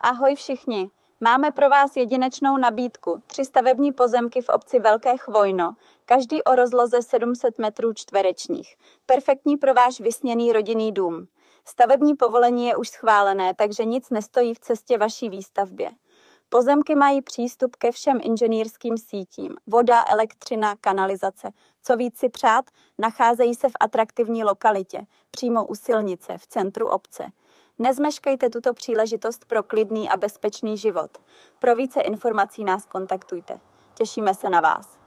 Ahoj všichni! Máme pro vás jedinečnou nabídku. Tři stavební pozemky v obci Velké Chvojno, každý o rozloze 700 metrů čtverečních. Perfektní pro váš vysněný rodinný dům. Stavební povolení je už schválené, takže nic nestojí v cestě vaší výstavbě. Pozemky mají přístup ke všem inženýrským sítím. Voda, elektřina, kanalizace. Co víc si přát, nacházejí se v atraktivní lokalitě, přímo u silnice, v centru obce. Nezmeškejte tuto příležitost pro klidný a bezpečný život. Pro více informací nás kontaktujte. Těšíme se na vás.